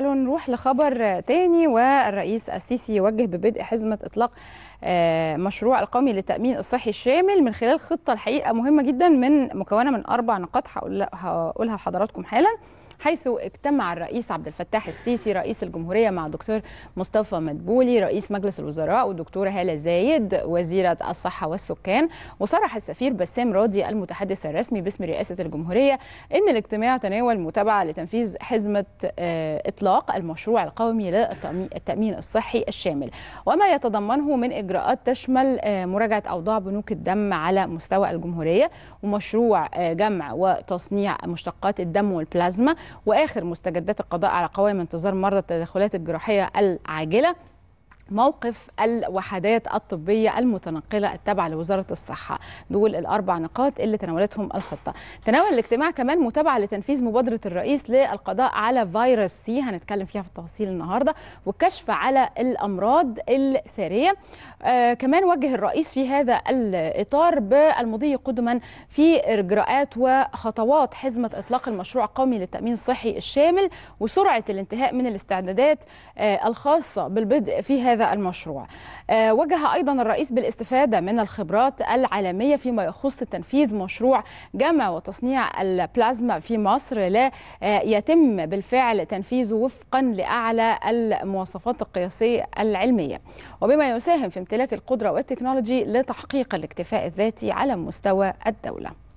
تعالوا نروح لخبر تاني والرئيس السيسي يوجه ببدء حزمة إطلاق آه، مشروع القومي للتأمين الصحي الشامل من خلال خطة الحقيقة مهمة جدا من مكونة من أربع نقاط هقولها لحضراتكم حالا حيث اجتمع الرئيس عبد الفتاح السيسي رئيس الجمهورية مع دكتور مصطفى مدبولي رئيس مجلس الوزراء والدكتورة هالة زايد وزيرة الصحة والسكان وصرح السفير بسام راضي المتحدث الرسمي باسم رئاسة الجمهورية أن الاجتماع تناول متابعة لتنفيذ حزمة آه، إطلاق المشروع القومي للتأمين الصحي الشامل وما يتضمنه من إجراءات تشمل آه، مراجعة أوضاع بنوك الدم على مستوى الجمهورية ومشروع آه، جمع وتصنيع مشتقات الدم والبلازما واخر مستجدات القضاء على قوائم انتظار مرضى التدخلات الجراحيه العاجله موقف الوحدات الطبية المتنقلة التابعة لوزارة الصحة دول الأربع نقاط اللي تناولتهم الخطة تناول الاجتماع كمان متابعة لتنفيذ مبادرة الرئيس للقضاء على فيروس سي هنتكلم فيها في التفاصيل النهاردة والكشف على الأمراض السارية آه، كمان وجه الرئيس في هذا الإطار بالمضي قدما في إجراءات وخطوات حزمة إطلاق المشروع القومي للتأمين الصحي الشامل وسرعة الانتهاء من الاستعدادات آه، الخاصة بالبدء في هذا المشروع آه، وجه أيضا الرئيس بالاستفادة من الخبرات العالمية فيما يخص تنفيذ مشروع جمع وتصنيع البلازما في مصر لا آه، يتم بالفعل تنفيذه وفقا لأعلى المواصفات القياسية العلمية وبما يساهم في امتلاك القدرة والتكنولوجي لتحقيق الاكتفاء الذاتي على مستوى الدولة